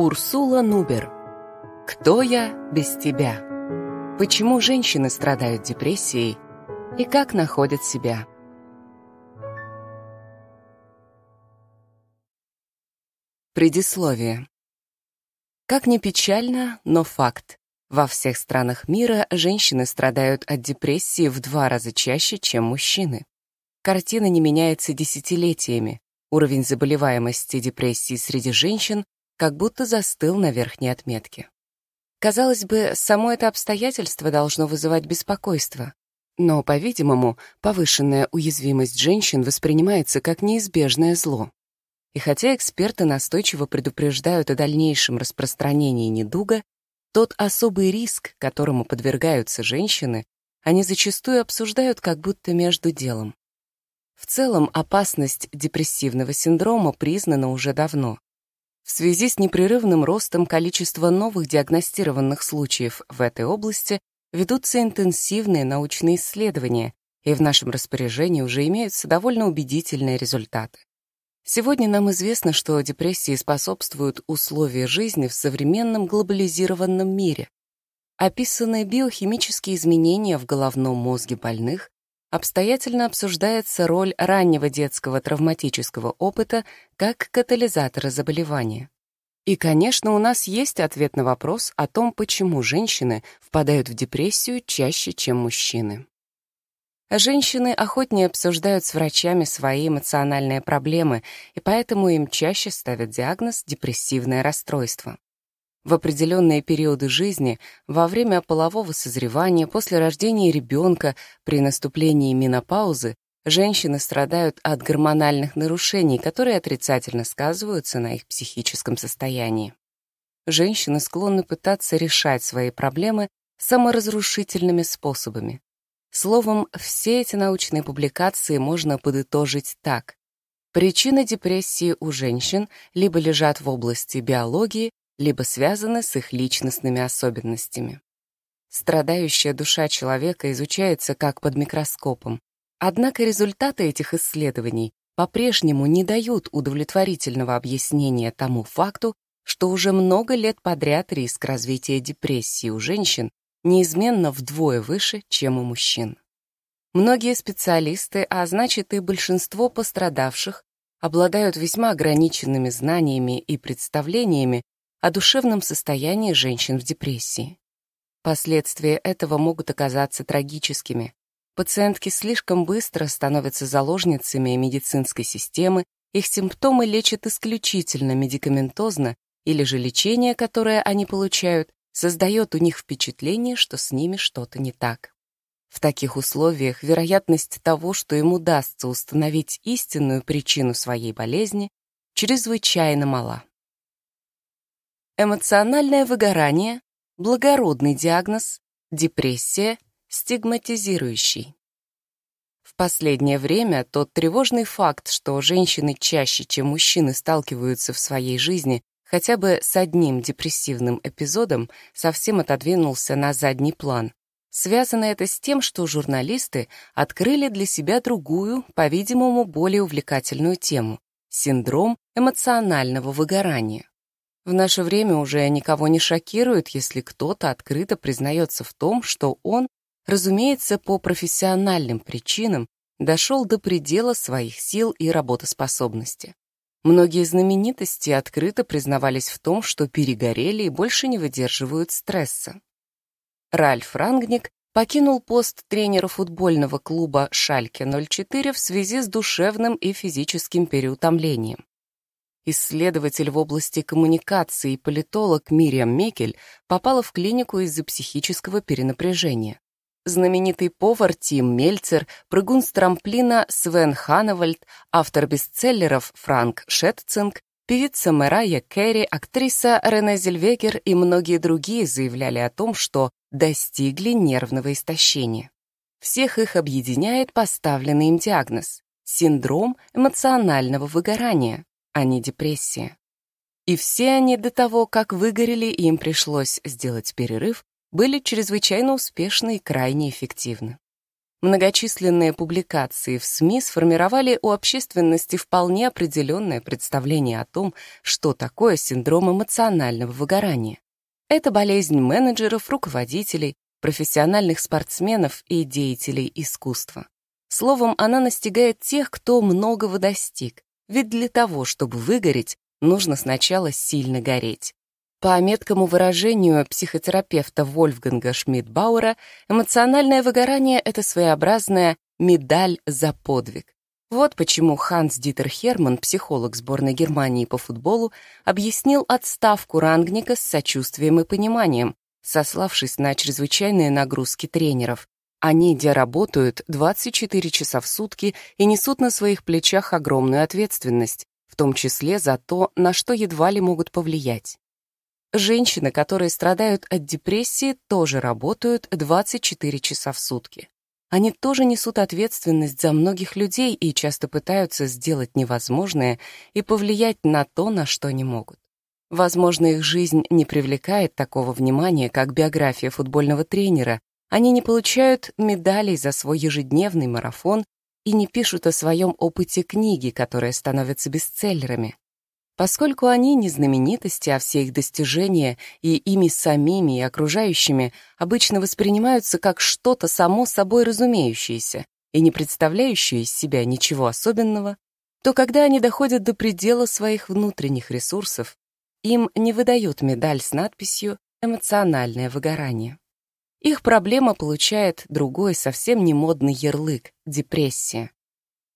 Урсула Нубер. Кто я без тебя? Почему женщины страдают депрессией и как находят себя? Предисловие. Как ни печально, но факт. Во всех странах мира женщины страдают от депрессии в два раза чаще, чем мужчины. Картина не меняется десятилетиями. Уровень заболеваемости депрессии среди женщин как будто застыл на верхней отметке. Казалось бы, само это обстоятельство должно вызывать беспокойство. Но, по-видимому, повышенная уязвимость женщин воспринимается как неизбежное зло. И хотя эксперты настойчиво предупреждают о дальнейшем распространении недуга, тот особый риск, которому подвергаются женщины, они зачастую обсуждают как будто между делом. В целом, опасность депрессивного синдрома признана уже давно, в связи с непрерывным ростом количества новых диагностированных случаев в этой области ведутся интенсивные научные исследования, и в нашем распоряжении уже имеются довольно убедительные результаты. Сегодня нам известно, что депрессии способствуют условия жизни в современном глобализированном мире. Описаны биохимические изменения в головном мозге больных, обстоятельно обсуждается роль раннего детского травматического опыта как катализатора заболевания. И, конечно, у нас есть ответ на вопрос о том, почему женщины впадают в депрессию чаще, чем мужчины. Женщины охотнее обсуждают с врачами свои эмоциональные проблемы, и поэтому им чаще ставят диагноз «депрессивное расстройство» в определенные периоды жизни, во время полового созревания, после рождения ребенка, при наступлении менопаузы, женщины страдают от гормональных нарушений, которые отрицательно сказываются на их психическом состоянии. Женщины склонны пытаться решать свои проблемы саморазрушительными способами. Словом, все эти научные публикации можно подытожить так. Причины депрессии у женщин либо лежат в области биологии, либо связаны с их личностными особенностями. Страдающая душа человека изучается как под микроскопом. Однако результаты этих исследований по-прежнему не дают удовлетворительного объяснения тому факту, что уже много лет подряд риск развития депрессии у женщин неизменно вдвое выше, чем у мужчин. Многие специалисты, а значит и большинство пострадавших, обладают весьма ограниченными знаниями и представлениями о душевном состоянии женщин в депрессии. Последствия этого могут оказаться трагическими. Пациентки слишком быстро становятся заложницами медицинской системы, их симптомы лечат исключительно медикаментозно, или же лечение, которое они получают, создает у них впечатление, что с ними что-то не так. В таких условиях вероятность того, что им удастся установить истинную причину своей болезни, чрезвычайно мала. Эмоциональное выгорание – благородный диагноз, депрессия – стигматизирующий. В последнее время тот тревожный факт, что женщины чаще, чем мужчины, сталкиваются в своей жизни хотя бы с одним депрессивным эпизодом, совсем отодвинулся на задний план. Связано это с тем, что журналисты открыли для себя другую, по-видимому, более увлекательную тему – синдром эмоционального выгорания. В наше время уже никого не шокирует, если кто-то открыто признается в том, что он, разумеется, по профессиональным причинам дошел до предела своих сил и работоспособности. Многие знаменитости открыто признавались в том, что перегорели и больше не выдерживают стресса. Ральф Рангник покинул пост тренера футбольного клуба «Шальке-04» в связи с душевным и физическим переутомлением исследователь в области коммуникации и политолог Мириам Мекель попала в клинику из-за психического перенапряжения. Знаменитый повар Тим Мельцер, прыгун с трамплина Свен Ханевальд, автор бестселлеров Франк Шетцинг, певица Мэрайя Керри, актриса Рене Зельвегер и многие другие заявляли о том, что достигли нервного истощения. Всех их объединяет поставленный им диагноз – синдром эмоционального выгорания а не депрессия. И все они до того, как выгорели и им пришлось сделать перерыв, были чрезвычайно успешны и крайне эффективны. Многочисленные публикации в СМИ сформировали у общественности вполне определенное представление о том, что такое синдром эмоционального выгорания. Это болезнь менеджеров, руководителей, профессиональных спортсменов и деятелей искусства. Словом, она настигает тех, кто многого достиг, ведь для того, чтобы выгореть, нужно сначала сильно гореть. По меткому выражению психотерапевта Вольфганга Шмидбауэра, эмоциональное выгорание — это своеобразная медаль за подвиг. Вот почему Ханс Дитер Херман, психолог сборной Германии по футболу, объяснил отставку рангника с сочувствием и пониманием, сославшись на чрезвычайные нагрузки тренеров. Они, где работают, 24 часа в сутки и несут на своих плечах огромную ответственность, в том числе за то, на что едва ли могут повлиять. Женщины, которые страдают от депрессии, тоже работают 24 часа в сутки. Они тоже несут ответственность за многих людей и часто пытаются сделать невозможное и повлиять на то, на что не могут. Возможно, их жизнь не привлекает такого внимания, как биография футбольного тренера, они не получают медалей за свой ежедневный марафон и не пишут о своем опыте книги, которые становятся бестселлерами. Поскольку они не знаменитости, а все их достижения и ими самими и окружающими обычно воспринимаются как что-то само собой разумеющееся и не представляющее из себя ничего особенного, то когда они доходят до предела своих внутренних ресурсов, им не выдают медаль с надписью «Эмоциональное выгорание» их проблема получает другой, совсем не модный ярлык — депрессия.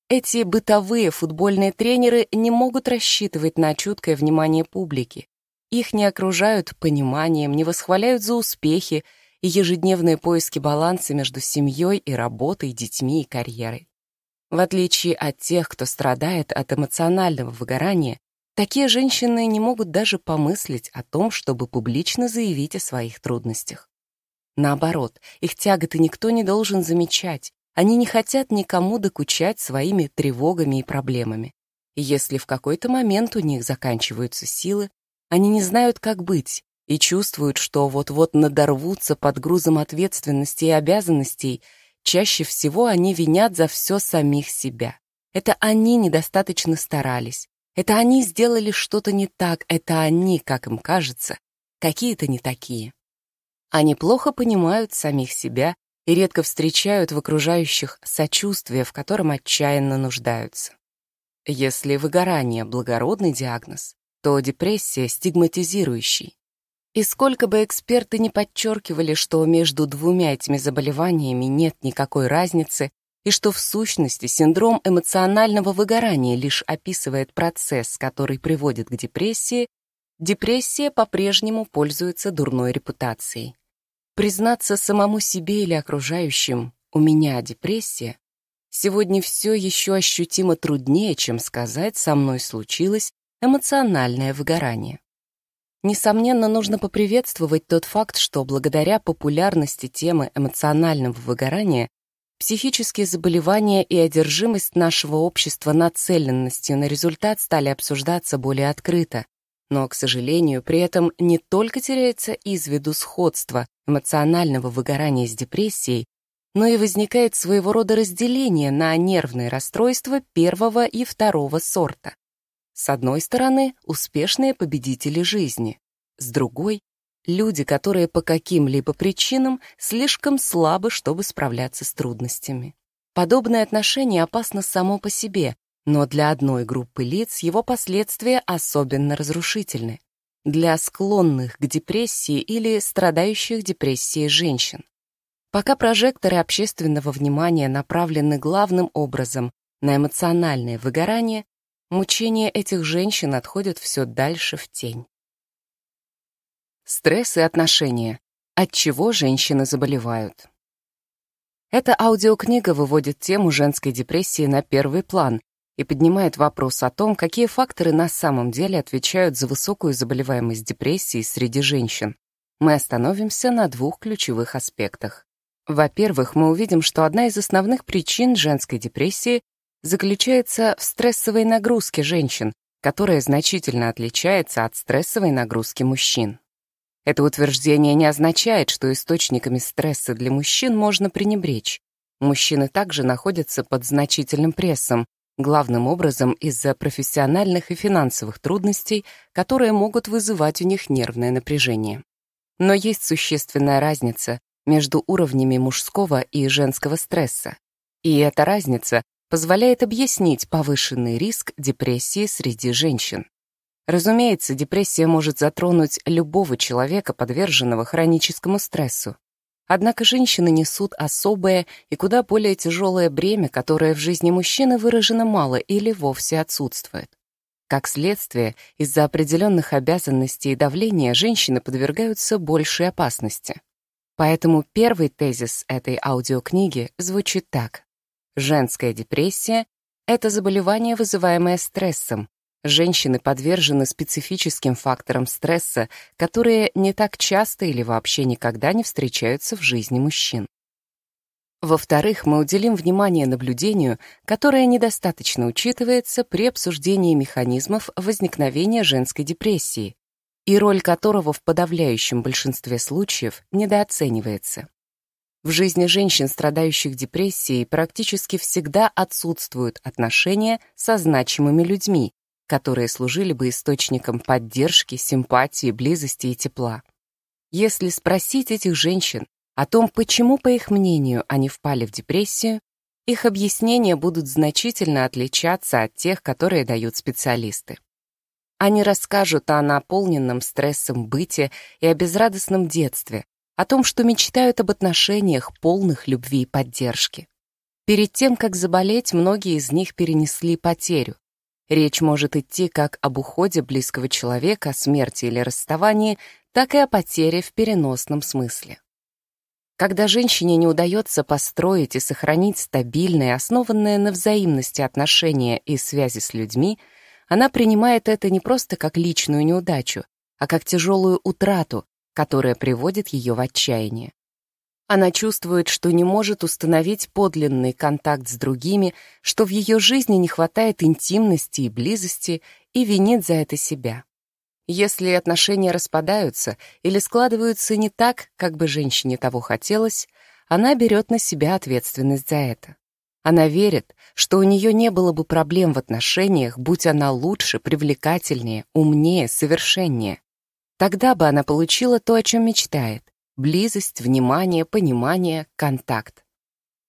Эти бытовые футбольные тренеры не могут рассчитывать на чуткое внимание публики. Их не окружают пониманием, не восхваляют за успехи и ежедневные поиски баланса между семьей и работой, детьми и карьерой. В отличие от тех, кто страдает от эмоционального выгорания, такие женщины не могут даже помыслить о том, чтобы публично заявить о своих трудностях. Наоборот, их тяготы никто не должен замечать. Они не хотят никому докучать своими тревогами и проблемами. И если в какой-то момент у них заканчиваются силы, они не знают, как быть, и чувствуют, что вот-вот надорвутся под грузом ответственности и обязанностей, чаще всего они винят за все самих себя. Это они недостаточно старались, это они сделали что-то не так, это они, как им кажется, какие-то не такие. Они плохо понимают самих себя и редко встречают в окружающих сочувствие, в котором отчаянно нуждаются. Если выгорание — благородный диагноз, то депрессия — стигматизирующий. И сколько бы эксперты не подчеркивали, что между двумя этими заболеваниями нет никакой разницы, и что в сущности синдром эмоционального выгорания лишь описывает процесс, который приводит к депрессии, депрессия по-прежнему пользуется дурной репутацией. Признаться самому себе или окружающим «у меня депрессия» сегодня все еще ощутимо труднее, чем сказать «со мной случилось эмоциональное выгорание». Несомненно, нужно поприветствовать тот факт, что благодаря популярности темы эмоционального выгорания психические заболевания и одержимость нашего общества нацеленностью на результат стали обсуждаться более открыто, но, к сожалению, при этом не только теряется из виду сходство эмоционального выгорания с депрессией, но и возникает своего рода разделение на нервные расстройства первого и второго сорта. С одной стороны, успешные победители жизни, с другой — люди, которые по каким-либо причинам слишком слабы, чтобы справляться с трудностями. Подобное отношение опасно само по себе, но для одной группы лиц его последствия особенно разрушительны. Для склонных к депрессии или страдающих депрессией женщин. Пока прожекторы общественного внимания направлены главным образом на эмоциональное выгорание, мучения этих женщин отходят все дальше в тень. Стресс и отношения. От чего женщины заболевают? Эта аудиокнига выводит тему женской депрессии на первый план и поднимает вопрос о том, какие факторы на самом деле отвечают за высокую заболеваемость депрессии среди женщин. Мы остановимся на двух ключевых аспектах. Во-первых, мы увидим, что одна из основных причин женской депрессии заключается в стрессовой нагрузке женщин, которая значительно отличается от стрессовой нагрузки мужчин. Это утверждение не означает, что источниками стресса для мужчин можно пренебречь. Мужчины также находятся под значительным прессом, главным образом из-за профессиональных и финансовых трудностей, которые могут вызывать у них нервное напряжение. Но есть существенная разница между уровнями мужского и женского стресса. И эта разница позволяет объяснить повышенный риск депрессии среди женщин. Разумеется, депрессия может затронуть любого человека, подверженного хроническому стрессу. Однако женщины несут особое и куда более тяжелое бремя, которое в жизни мужчины выражено мало или вовсе отсутствует. Как следствие, из-за определенных обязанностей и давления женщины подвергаются большей опасности. Поэтому первый тезис этой аудиокниги звучит так. Женская депрессия — это заболевание, вызываемое стрессом, Женщины подвержены специфическим факторам стресса, которые не так часто или вообще никогда не встречаются в жизни мужчин. Во-вторых, мы уделим внимание наблюдению, которое недостаточно учитывается при обсуждении механизмов возникновения женской депрессии, и роль которого в подавляющем большинстве случаев недооценивается. В жизни женщин, страдающих депрессией, практически всегда отсутствуют отношения со значимыми людьми, которые служили бы источником поддержки, симпатии, близости и тепла. Если спросить этих женщин о том, почему, по их мнению, они впали в депрессию, их объяснения будут значительно отличаться от тех, которые дают специалисты. Они расскажут о наполненном стрессом быте и о безрадостном детстве, о том, что мечтают об отношениях, полных любви и поддержки. Перед тем, как заболеть, многие из них перенесли потерю, Речь может идти как об уходе близкого человека, смерти или расставании, так и о потере в переносном смысле. Когда женщине не удается построить и сохранить стабильные, основанные на взаимности отношения и связи с людьми, она принимает это не просто как личную неудачу, а как тяжелую утрату, которая приводит ее в отчаяние. Она чувствует, что не может установить подлинный контакт с другими, что в ее жизни не хватает интимности и близости, и винит за это себя. Если отношения распадаются или складываются не так, как бы женщине того хотелось, она берет на себя ответственность за это. Она верит, что у нее не было бы проблем в отношениях, будь она лучше, привлекательнее, умнее, совершеннее. Тогда бы она получила то, о чем мечтает, Близость, внимание, понимание, контакт.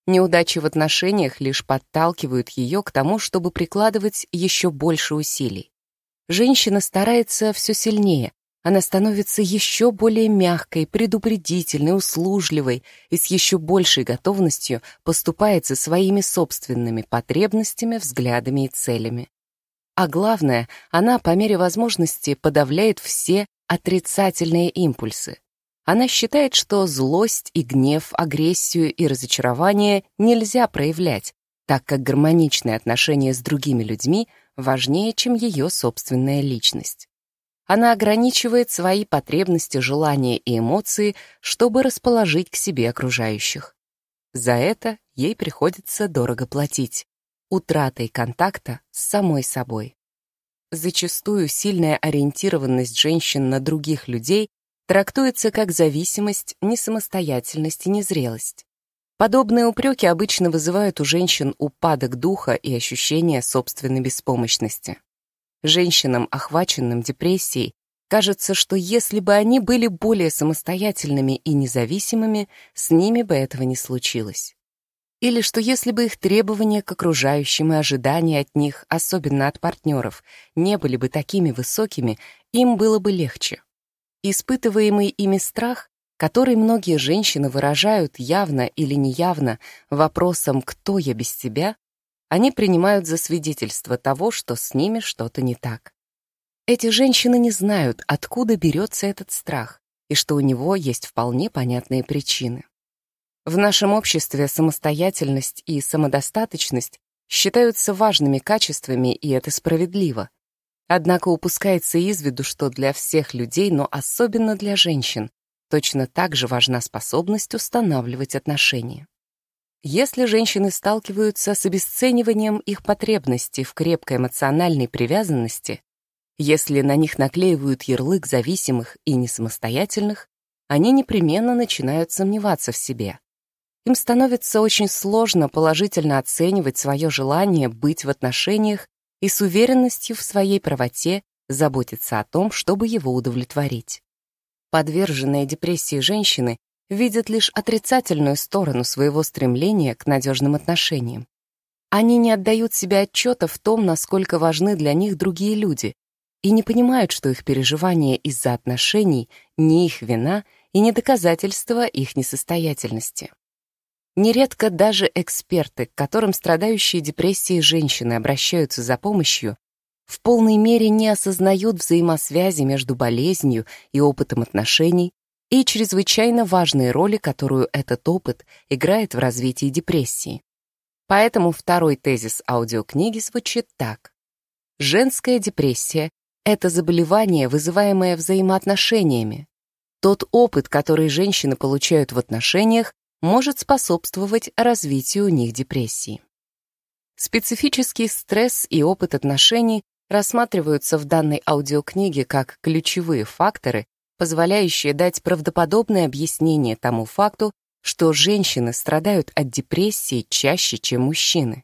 Неудачи в отношениях лишь подталкивают ее к тому, чтобы прикладывать еще больше усилий. Женщина старается все сильнее, она становится еще более мягкой, предупредительной, услужливой и с еще большей готовностью поступает со своими собственными потребностями, взглядами и целями. А главное, она по мере возможности подавляет все отрицательные импульсы. Она считает, что злость и гнев, агрессию и разочарование нельзя проявлять, так как гармоничные отношения с другими людьми важнее, чем ее собственная личность. Она ограничивает свои потребности, желания и эмоции, чтобы расположить к себе окружающих. За это ей приходится дорого платить – утратой контакта с самой собой. Зачастую сильная ориентированность женщин на других людей трактуется как зависимость, несамостоятельность и незрелость. Подобные упреки обычно вызывают у женщин упадок духа и ощущение собственной беспомощности. Женщинам, охваченным депрессией, кажется, что если бы они были более самостоятельными и независимыми, с ними бы этого не случилось. Или что если бы их требования к окружающим и ожидания от них, особенно от партнеров, не были бы такими высокими, им было бы легче. Испытываемый ими страх, который многие женщины выражают явно или неявно вопросом «кто я без тебя?», они принимают за свидетельство того, что с ними что-то не так. Эти женщины не знают, откуда берется этот страх, и что у него есть вполне понятные причины. В нашем обществе самостоятельность и самодостаточность считаются важными качествами, и это справедливо. Однако упускается из виду, что для всех людей, но особенно для женщин, точно так же важна способность устанавливать отношения. Если женщины сталкиваются с обесцениванием их потребностей в крепкой эмоциональной привязанности, если на них наклеивают ярлык зависимых и несамостоятельных, они непременно начинают сомневаться в себе. Им становится очень сложно положительно оценивать свое желание быть в отношениях и с уверенностью в своей правоте заботится о том, чтобы его удовлетворить. Подверженные депрессии женщины видят лишь отрицательную сторону своего стремления к надежным отношениям. Они не отдают себе отчета в том, насколько важны для них другие люди, и не понимают, что их переживания из-за отношений не их вина и не доказательство их несостоятельности. Нередко даже эксперты, к которым страдающие депрессией женщины обращаются за помощью, в полной мере не осознают взаимосвязи между болезнью и опытом отношений и чрезвычайно важной роли, которую этот опыт играет в развитии депрессии. Поэтому второй тезис аудиокниги звучит так. Женская депрессия — это заболевание, вызываемое взаимоотношениями. Тот опыт, который женщины получают в отношениях, может способствовать развитию у них депрессии. Специфический стресс и опыт отношений рассматриваются в данной аудиокниге как ключевые факторы, позволяющие дать правдоподобное объяснение тому факту, что женщины страдают от депрессии чаще, чем мужчины.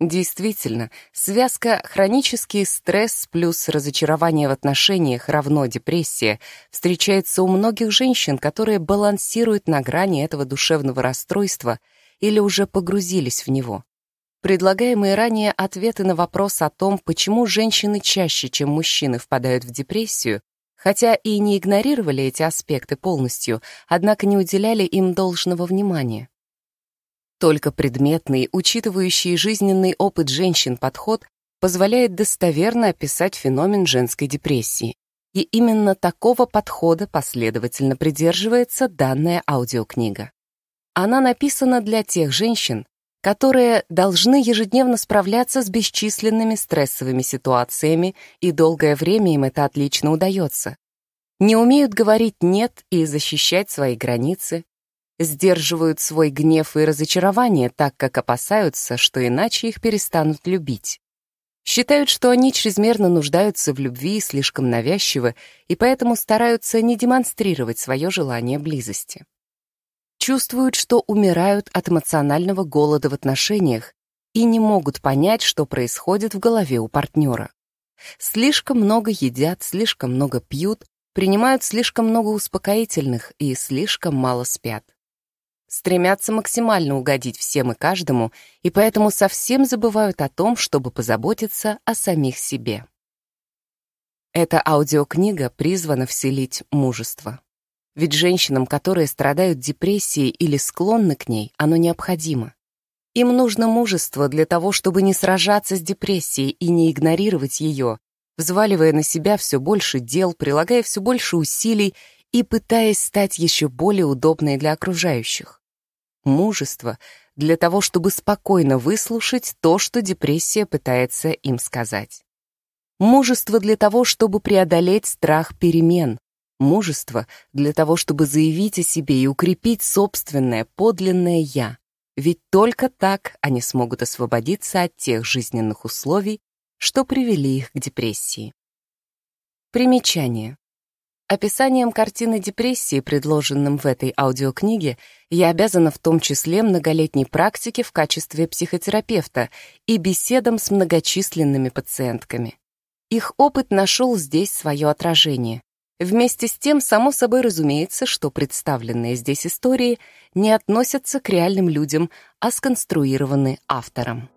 Действительно, связка «хронический стресс плюс разочарование в отношениях равно депрессия» встречается у многих женщин, которые балансируют на грани этого душевного расстройства или уже погрузились в него. Предлагаемые ранее ответы на вопрос о том, почему женщины чаще, чем мужчины, впадают в депрессию, хотя и не игнорировали эти аспекты полностью, однако не уделяли им должного внимания. Только предметный, учитывающий жизненный опыт женщин подход позволяет достоверно описать феномен женской депрессии. И именно такого подхода последовательно придерживается данная аудиокнига. Она написана для тех женщин, которые должны ежедневно справляться с бесчисленными стрессовыми ситуациями, и долгое время им это отлично удается. Не умеют говорить «нет» и защищать свои границы, сдерживают свой гнев и разочарование, так как опасаются, что иначе их перестанут любить. Считают, что они чрезмерно нуждаются в любви и слишком навязчивы, и поэтому стараются не демонстрировать свое желание близости. Чувствуют, что умирают от эмоционального голода в отношениях и не могут понять, что происходит в голове у партнера. Слишком много едят, слишком много пьют, принимают слишком много успокоительных и слишком мало спят стремятся максимально угодить всем и каждому, и поэтому совсем забывают о том, чтобы позаботиться о самих себе. Эта аудиокнига призвана вселить мужество. Ведь женщинам, которые страдают депрессией или склонны к ней, оно необходимо. Им нужно мужество для того, чтобы не сражаться с депрессией и не игнорировать ее, взваливая на себя все больше дел, прилагая все больше усилий и пытаясь стать еще более удобной для окружающих мужество для того, чтобы спокойно выслушать то, что депрессия пытается им сказать. Мужество для того, чтобы преодолеть страх перемен. Мужество для того, чтобы заявить о себе и укрепить собственное подлинное «я». Ведь только так они смогут освободиться от тех жизненных условий, что привели их к депрессии. Примечание. Описанием картины депрессии, предложенным в этой аудиокниге, я обязана в том числе многолетней практике в качестве психотерапевта и беседам с многочисленными пациентками. Их опыт нашел здесь свое отражение. Вместе с тем, само собой разумеется, что представленные здесь истории не относятся к реальным людям, а сконструированы автором.